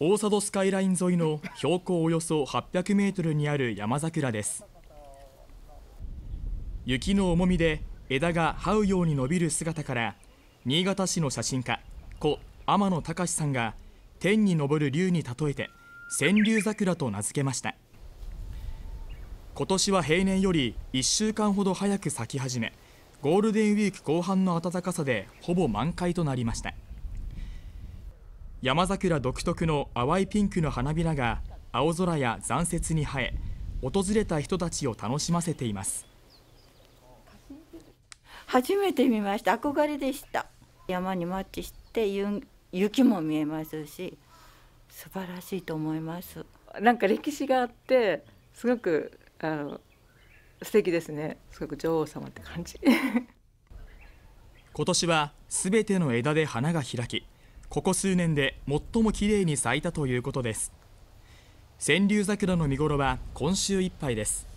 大佐スカイライン沿いの標高およそ800メートルにある山桜です雪の重みで枝が這うように伸びる姿から新潟市の写真家故天野隆さんが天に昇る竜に例えて千竜桜と名付けました今年は平年より1週間ほど早く咲き始めゴールデンウィーク後半の暖かさでほぼ満開となりました山桜独特の淡いピンクの花びらが青空や残雪に映え訪れた人たちを楽しませています初めて見ました憧れでした山にマッチして雪も見えますし素晴らしいと思いますなんか歴史があってすごくあの素敵ですねすごく女王様って感じ今年はすべての枝で花が開きここ数年で最もきれいに咲いたということです。川柳桜の見頃は今週いっぱいです。